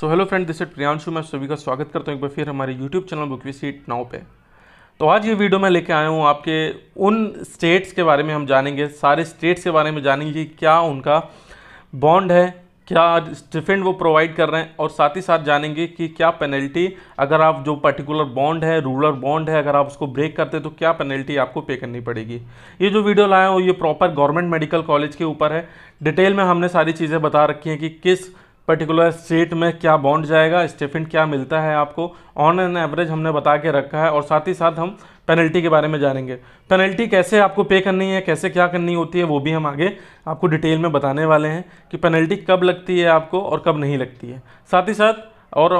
so hello friend this it Priyanshu मैं सभी का स्वागत करता हूँ एक बार फिर हमारे यूट्यूब चैनल बुकवी सीट नाव पे तो आज ये वीडियो मैं लेके आया हूँ आपके उन स्टेट्स के बारे में हम जानेंगे सारे स्टेट्स के बारे में जानेंगे क्या उनका बॉन्ड है क्या स्टिफेंड वो प्रोवाइड कर रहे हैं और साथ ही साथ जानेंगे कि क्या पेनल्टी अगर आप जो पर्टिकुलर बॉन्ड है रूलर बॉन्ड है अगर आप उसको ब्रेक करते हैं तो क्या पेनल्टी आपको पे करनी पड़ेगी ये जो वीडियो लाया हूँ ये प्रॉपर गवर्नमेंट मेडिकल कॉलेज के ऊपर है डिटेल में हमने सारी चीज़ें बता रखी हैं कि किस पर्टिकुलर स्टेट में क्या बॉन्ड जाएगा स्टेफिन क्या मिलता है आपको ऑन एन एवरेज हमने बता के रखा है और साथ ही साथ हम पेनल्टी के बारे में जानेंगे पेनल्टी कैसे आपको पे करनी है कैसे क्या करनी होती है वो भी हम आगे आपको डिटेल में बताने वाले हैं कि पेनल्टी कब लगती है आपको और कब नहीं लगती है साथ ही साथ और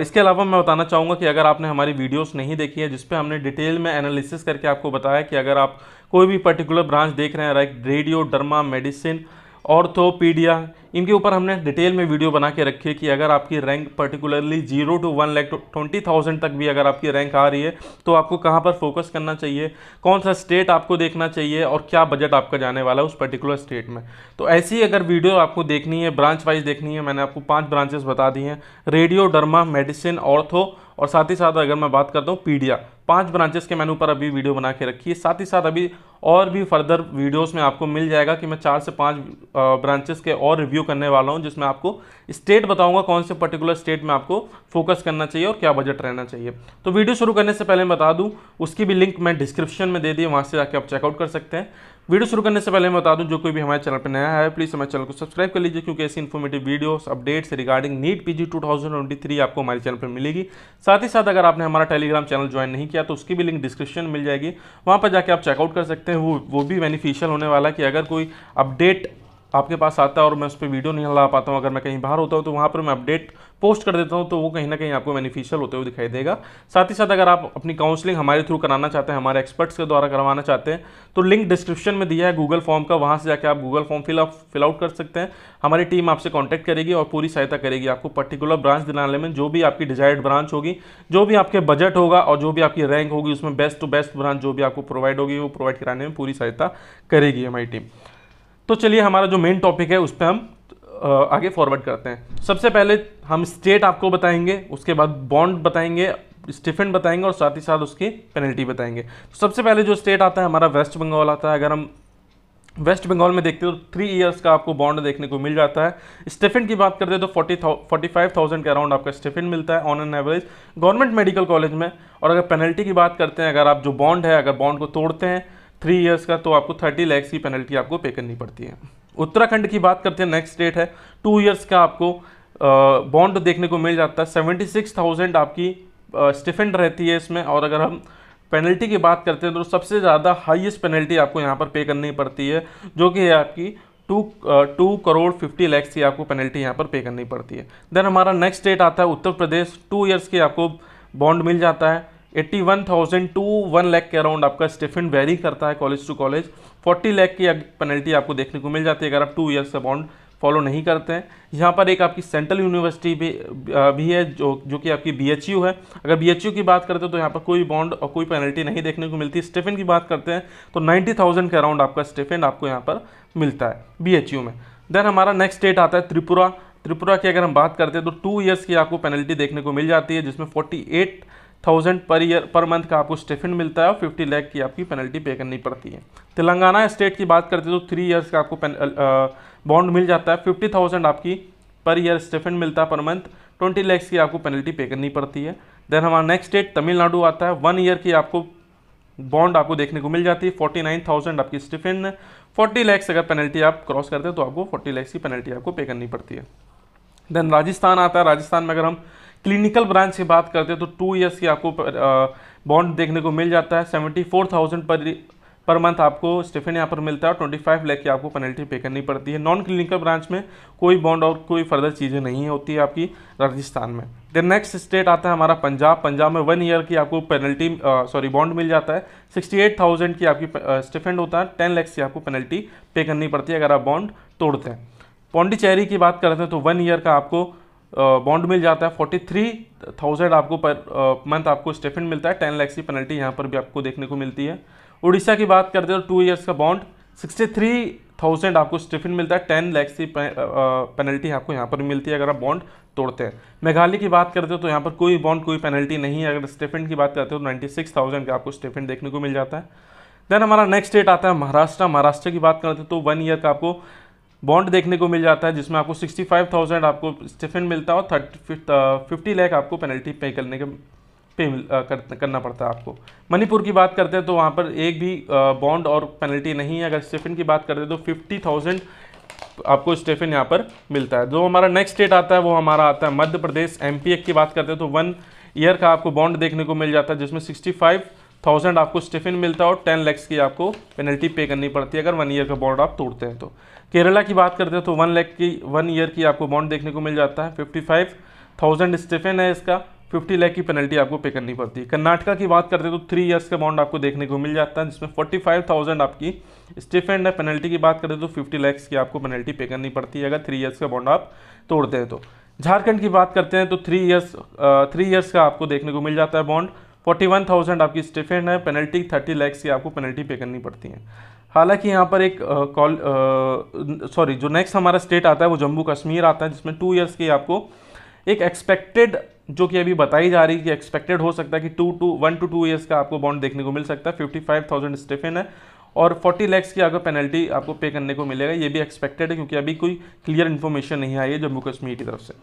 इसके अलावा मैं बताना चाहूँगा कि अगर आपने हमारी वीडियोस नहीं देखी है जिस हमने डिटेल में एनालिसिस करके आपको बताया कि अगर आप कोई भी पर्टिकुलर ब्रांच देख रहे हैं like radio derma medicine orthopaedia इनके ऊपर हमने डिटेल में वीडियो बना के रखी है कि अगर आपकी rank particularly zero to one lakh twenty thousand तक भी अगर आपकी रैंक आ रही है तो आपको कहाँ पर फोकस करना चाहिए कौन सा स्टेट आपको देखना चाहिए और क्या बजट आपका जाने वाला है उस पर्टिकुलर स्टेट में तो ऐसी अगर वीडियो आपको देखनी है ब्रांच वाइज देखनी है मैंने आपको पाँच ब्रांचेस बता दी हैं रेडियो डर्मा मेडिसिन ऑर्थो और साथ ही साथ अगर मैं बात करता हूँ पीडिया पांच ब्रांचेस के मैंने ऊपर अभी वीडियो बना के रखी है साथ ही साथ अभी और भी फर्दर वीडियोस में आपको मिल जाएगा कि मैं चार से पांच ब्रांचेस के और रिव्यू करने वाला हूं जिसमें आपको स्टेट बताऊंगा कौन से पर्टिकुलर स्टेट में आपको फोकस करना चाहिए और क्या बजट रहना चाहिए तो वीडियो शुरू करने से पहले मैं बता दूँ उसकी भी लिंक मैं डिस्क्रिप्शन में दे दी वहाँ से जाकर आप चेकआउट कर सकते हैं वीडियो शुरू करने से पहले मैं बता दूं जो कोई भी हमारे चैनल पर नया है प्लीज़ हमारे चैनल को सब्सक्राइब कर लीजिए क्योंकि ऐसी informative videos updates regarding NEET PG 2023 आपको हमारे चैनल पर मिलेगी साथ ही साथ अगर आपने हमारा टेलीग्राम चैनल ज्वाइन नहीं किया तो उसकी भी लिंक डिस्क्रिप्शन मिल जाएगी वहाँ पर जाकर आप चेकआउट कर सकते हैं वो वो भी बेनिफिशियल होने वाला कि अगर कोई अपडेट आपके पास आता है और मैं उस पर वीडियो नहीं ला पाता हूँ अगर मैं कहीं बाहर होता हूँ तो वहाँ पर मैं अपडेट पोस्ट कर देता हूँ तो वो कहीं ना कहीं आपको बेनिफिशियल होते हुए दिखाई देगा साथ ही साथ अगर आप अपनी काउंसलिंग हमारे थ्रू कराना चाहते हैं हमारे एक्सपर्ट्स के द्वारा करवाना चाहते हैं तो लिंक डिस्क्रिप्शन में दिया है गूगल फॉर्म का वहाँ से जाकर आप गूगल फॉर्म फिलअप फिलआउट कर सकते हैं हमारी टीम आपसे कॉन्टैक्ट करेगी और पूरी सहायता करेगी आपको पर्टिकुलर ब्रांच दिलाने में जो भी आपकी डिजायर्ड ब्रांच होगी जो भी आपके बजट होगा और जो भी आपकी रैंक होगी उसमें बेस्ट टू बेस्ट ब्रांच जो भी आपको प्रोवाइड होगी वो प्रोवाइड कराने में पूरी सहायता करेगी हमारी टीम तो चलिए हमारा जो मेन टॉपिक है उस पर हम आगे फॉरवर्ड करते हैं सबसे पहले हम स्टेट आपको बताएंगे उसके बाद बॉन्ड बताएंगे स्टिफिन बताएंगे और साथ ही साथ उसकी पेनल्टी बताएंगे तो सबसे पहले जो स्टेट आता है हमारा वेस्ट बंगाल आता है अगर हम वेस्ट बंगाल में देखते हो तो थ्री इयर्स का आपको बॉन्ड देखने को मिल जाता है स्टिफिन की बात करते हैं तो फोर्टी फोर्टी फाइव थाउजेंड के अराउंड आपका स्टिफिन मिलता है on an average government medical college में और अगर पेनल्टी की बात करते हैं अगर आप जो बॉन्ड है अगर बॉन्ड को तोड़ते हैं थ्री इयर्स का तो आपको थर्टी लैक्स की पेनल्टी आपको पे करनी पड़ती है उत्तराखंड की बात करते हैं नेक्स्ट डेट है टू ईयर्स का आपको बॉन्ड देखने को मिल जाता है सेवेंटी सिक्स थाउजेंड आपकी स्टिफेंड रहती है इसमें और अगर हम पेनल्टी की बात करते हैं तो सबसे ज़्यादा हाईएस्ट पेनल्टी आपको यहाँ पर पे करनी पड़ती है जो कि है आपकी two two crore fifty lakhs की आपको पेनल्टी यहाँ पर पे करनी पड़ती है देन हमारा नेक्स्ट डेट आता है उत्तर प्रदेश टू ईयर्स की आपको बॉन्ड मिल जाता है eighty one thousand two one lakh के अराउंड आपका स्टिफिन वेरी करता है college to college forty lakh की पेनल्टी आपको देखने को मिल जाती है अगर आप टू ईयर्स का बॉन्ड फॉलो नहीं करते हैं यहाँ पर एक आपकी सेंट्रल यूनिवर्सिटी भी भी है जो जो कि आपकी बी है अगर बी की बात करते हैं तो यहाँ पर कोई बॉन्ड और कोई पेनल्टी नहीं देखने को मिलती स्टिफिन की बात करते हैं तो नाइन्टी थाउजेंड के अराउंड आपका स्टेफिन आपको यहाँ पर मिलता है बी में देन हमारा नेक्स्ट स्टेट आता है त्रिपुरा त्रिपुरा की अगर हम बात करते हैं तो टू ईयर्स की आपको पेनल्टी देखने को मिल जाती है जिसमें forty eight thousand per year per month का आपको स्टिफिन मिलता है और फिफ्टी लैख की आपकी पेनल्टी पे करनी पड़ती है तेलंगाना स्टेट की बात करते हैं तो थ्री ईयर्स का आपको बॉन्ड मिल जाता है फिफ्टी थाउजेंड आपकी पर ईयर स्टिफिन मिलता है पर मंथ ट्वेंटी लैक्स की आपको पेनल्टी पे करनी पड़ती है देन हमारा नेक्स्ट स्टेट तमिलनाडु आता है वन ईयर की आपको बॉन्ड आपको देखने को मिल जाती है फोर्टी नाइन थाउजेंड आपकी स्टिफिन फोर्टी लैक्स अगर पेनल्टी आप क्रॉस करते हैं तो आपको फोर्टी लैक्स की पेनल्टी आपको पे करनी पड़ती है देन राजस्थान आता है राजस्थान में अगर हम क्लिनिकल ब्रांच की बात करते हैं तो टू ईयर्स की आपको बॉन्ड देखने को मिल जाता है सेवेंटी फोर थाउजेंड पर पर मंथ आपको स्टेफिन यहाँ पर मिलता है और ट्वेंटी फाइव लैख की आपको पेनल्टी पे करनी पड़ती है नॉन क्लिनिकल ब्रांच में कोई बॉन्ड और कोई फर्दर चीज़ें नहीं होती है आपकी राजस्थान में देन नेक्स्ट स्टेट आता है हमारा पंजाब पंजाब में वन ईयर की आपको पेनल्टी सॉरी बॉन्ड मिल जाता है सिक्सटी एट थाउजेंड की आपकी स्टिफेंड होता है टेन लैक्स की आपको पेनल्टी पे करनी पड़ती है अगर आप बॉन्ड तोड़ते हैं पौंडीचेरी की बात करते हैं तो वन ईयर का आपको बॉन्ड मिल जाता है फोर्टी थ्री थाउजेंड आपको पर मंथ आपको स्टेफिन मिलता है टेन लैक्स की पेनल्टी यहाँ पर भी आपको देखने को मिलती है उड़ीसा की बात करते हैं टू तो ईयर्स का बॉन्ड सिक्सटी थ्री थाउजेंड आपको स्टेफिन मिलता है टेन लैक्स की पेनल्टी आपको यहाँ पर मिलती है अगर आप बॉन्ड तोड़ते हैं मेघालय की बात करते हो तो यहाँ पर कोई बॉन्ड कोई पेनल्टी नहीं है अगर स्टेफिन की बात करते हो तो नाइन्टी सिक्स थाउजेंड का आपको स्टिफिन देखने को मिल जाता है देन हमारा नेक्स्ट डेट आता है महाराष्ट्र महाराष्ट्र की बात करते हो तो वन ईयर का आपको बॉन्ड देखने को मिल जाता है जिसमें आपको सिक्सटी फाइव थाउजेंड आपको स्टिफिन मिलता है और थर्टी फिफ्टी लैख आपको पेनल्टी पे करने के पे मिल, आ, uh, कर, करना पड़ता है आपको मणिपुर की बात करते हैं तो वहाँ पर एक भी बॉन्ड uh, और पेनल्टी नहीं है अगर स्टिफिन की बात करते हैं तो फिफ्टी थाउजेंड आपको स्टिफिन यहाँ पर मिलता है जो हमारा नेक्स्ट स्टेट आता है वो हमारा आता है मध्य प्रदेश एम की बात करते हैं तो वन ईयर का आपको बॉन्ड देखने को मिल जाता है जिसमें सिक्सटी फाइव थाउजेंड आपको स्टिफिन मिलता है और टेन लैक्स की आपको पेनल्टी पे करनी पड़ती है अगर वन ईयर का बॉन्ड आप तोड़ते हैं तो केरला की बात करते हैं तो वन लैख की वन ईयर की आपको बॉन्ड देखने को मिल जाता है फिफ्टी फाइव थाउजेंड स्टिफिन है इसका फिफ्टी लैख की पेनल्टी आपको पे करनी पड़ती है कर्नाटका की बात करते हैं तो थ्री ईयर्स का बॉन्ड आपको देखने को मिल जाता है जिसमें फोर्टी फाइव थाउजेंड आपकी स्टिफिन है पेनल्टी की बात करें तो फिफ्टी लैक्स की आपको पेनल्टी पे करनी पड़ती है अगर थ्री ईयर्स का बॉन्ड आप तोड़ते हैं तो झारखंड की बात करते हैं तो थ्री ईयर्स थ्री ईयर्स का आपको देखने को मिल जाता है बॉन्ड फोर्टी वन थाउजेंड आपकी स्टिफेंड है पेनल्टी थर्टी लैक्स की आपको पेनल्टी पे करनी पड़ती है हालांकि यहाँ पर एक कॉल सॉरी जो नेक्स्ट हमारा स्टेट आता है वो जम्मू कश्मीर आता है जिसमें टू ईयर्स की आपको एक एक्सपेक्टेड जो कि अभी बताई जा रही है कि एक्सपेक्टेड हो सकता है कि two two one two two years का आपको बॉन्ड देखने को मिल सकता है फिफ्टी फाइव थाउजेंड स्टिफिन है और फोर्टी लैक्स की अगर पेनल्टी आपको पे करने को मिलेगा ये भी एक्सपेक्टेड है क्योंकि अभी कोई क्लियर इन्फॉर्मेशन नहीं आई है जम्मू कश्मीर की तरफ से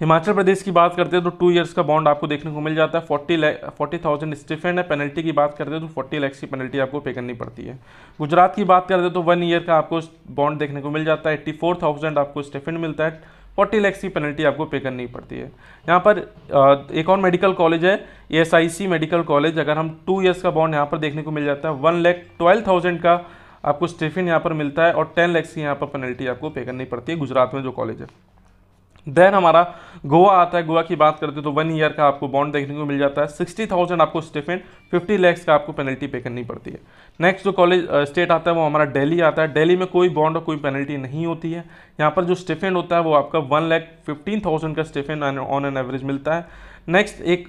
हिमाचल प्रदेश की बात करते हैं तो टू इयर्स का बॉन्ड आपको देखने को मिल जाता है फोर्टी फोर्टी थाउजेंड स्टीफेंड है पेनल्टी की बात करते हैं तो फोर्टी लैक्स की पेनल्टी आपको पे करनी पड़ती है गुजरात की बात करते हैं तो वन ईयर का आपको बॉन्ड देखने को मिल जाता है एट्टी फोर थाउजेंड आपको स्टीफेंड मिलता है फोर्टी लैक्स की पेनल्टी आपको पे करनी पड़ती है यहाँ पर एक और मेडिकल कॉलेज है ए मेडिकल कॉलेज अगर हम टू ईयर्स का बॉन्ड यहाँ पर देखने को मिल जाता है वन लैख ट्वेल्व थाउजेंड का आपको स्टिफिन यहाँ पर मिलता है और टेन लैक्स की यहाँ पर पेनल्टी आपको पे करनी पड़ती है गुजरात में जो कॉलेज है देन हमारा गोवा आता है गोवा की बात करते हैं तो वन ईयर का आपको बॉन्ड देखने को मिल जाता है सिक्सटी थाउजेंड आपको स्टिफेंड फिफ्टी लैक्स का आपको पेनल्टी पे करनी पड़ती है नेक्स्ट जो कॉलेज स्टेट आता है वो हमारा दिल्ली आता है दिल्ली में कोई बॉन्ड और कोई पेनल्टी नहीं होती है यहाँ पर जो स्टिफेंड होता है वो आपका वन लैख फिफ्टीन थाउजेंड का स्टिफेंड ऑन एन एवरेज मिलता है नेक्स्ट एक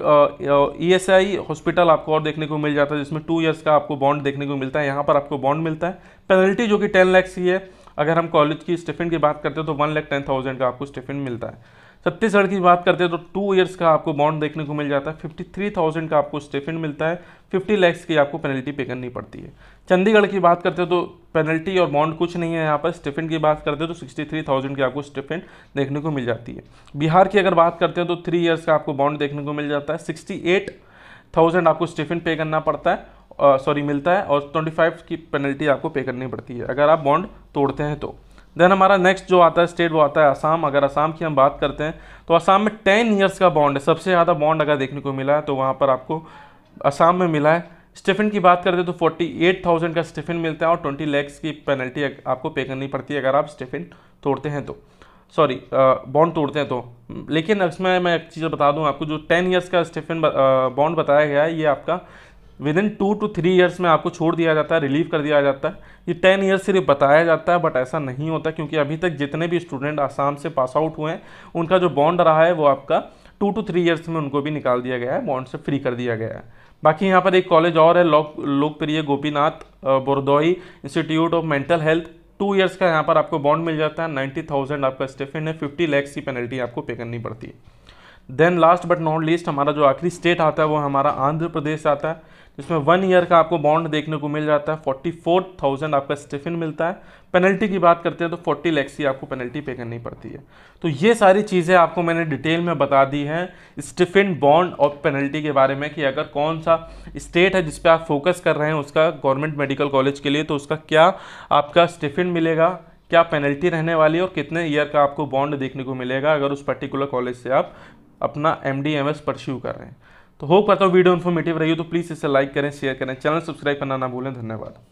ई एस आई हॉस्पिटल आपको और देखने को मिल जाता है जिसमें टू ईयर्स का आपको बॉन्ड देखने को मिलता है यहाँ पर आपको बॉन्ड मिलता है पेनल्टी जो कि टेन लैक्स की है अगर हम कॉलेज की स्टिफिन की बात करते हैं तो वन लैख टेन थाउजेंड का आपको स्टिफिन मिलता है छत्तीसगढ़ की बात करते हैं तो टू ईयर्स का आपको बॉन्ड देखने को मिल जाता है फिफ्टी थ्री थाउजेंड का आपको स्टिफिन मिलता है फिफ्टी लैक्स की आपको पेनल्टी पे करनी पड़ती है चंडीगढ़ की बात करते हैं तो पेनल्टी और बॉन्ड कुछ नहीं है यहाँ पर स्टिफिन की बात करते हैं तो सिक्सटी थ्री थाउजेंड की आपको स्टिफिन देखने को मिल जाती है बिहार की अगर बात करते हैं तो थ्री ईयर्स का आपको बॉन्ड देखने को मिल जाता है सिक्सटी एट थाउजेंड आपको स्टिफिन पे करना पड़ता है सॉरी मिलता है और 25 की पेनल्टी आपको पे करनी पड़ती है अगर आप बॉन्ड तोड़ते हैं तो देन हमारा नेक्स्ट जो आता है स्टेट वो आता है आसाम अगर आसाम की हम बात करते हैं तो आसाम में टेन ईयर्स का बॉन्ड है सबसे ज़्यादा बॉन्ड अगर देखने को मिला है तो वहाँ पर आपको आसाम में मिला है स्टिफिन की बात करते हैं तो 48,000 का स्टिफिन मिलता है और 20 लैक्स की पेनल्टी आपको पे करनी पड़ती है अगर आप स्टिफिन तोड़ते हैं तो सॉरी बॉन्ड तोड़ते हैं तो लेकिन इसमें मैं एक चीज़ बता दूं आपको जो 10 इयर्स का स्टिफिन बॉन्ड बताया गया है ये आपका within two to three years में आपको छोड़ दिया जाता है रिलीव कर दिया जाता है ये टेन ईयर्स सिर्फ बताया जाता है बट ऐसा नहीं होता क्योंकि अभी तक जितने भी स्टूडेंट आसाम से पास आउट हुए हैं उनका जो बॉन्ड रहा है वो आपका टू टू थ्री ईयर्स में उनको भी निकाल दिया गया है बॉन्ड से फ्री कर दिया गया है बाकी यहाँ पर एक कॉलेज और है लोकप्रिय Gopinath Bordoloi institute of mental health two years का यहाँ पर आपको बॉन्ड मिल जाता है नाइन्टी थाउजेंड आपका स्टेफिन है फिफ्टी लैक्स की पेनल्टी आपको पे करनी पड़ती है then last but not least हमारा जो आखिरी स्टेट आता है वो हमारा आंध्र प्रदेश आता है जिसमें वन ईयर का आपको बॉन्ड देखने को मिल जाता है फोर्टी फोर थाउजेंड आपका स्टिफिन मिलता है पेनल्टी की बात करते हैं तो फोर्टी लैक्स ही आपको पेनल्टी पे करनी पड़ती है तो ये सारी चीज़ें आपको मैंने डिटेल में बता दी हैं स्टिफिन बॉन्ड और पेनल्टी के बारे में कि अगर कौन सा स्टेट है जिस पर आप फोकस कर रहे हैं उसका गवर्नमेंट मेडिकल कॉलेज के लिए तो उसका क्या आपका स्टिफिन मिलेगा क्या पेनल्टी रहने वाली है और कितने ईयर का आपको बॉन्ड देखने को मिलेगा अगर उस पर्टिकुलर कॉलेज से आप अपना M D M S pursue कर रहे हैं तो होप करता हूँ वीडियो इन्फॉर्मेटिव रही हो तो प्लीज़ इसे लाइक करें शेयर करें चैनल सब्सक्राइब करना ना भूलें धन्यवाद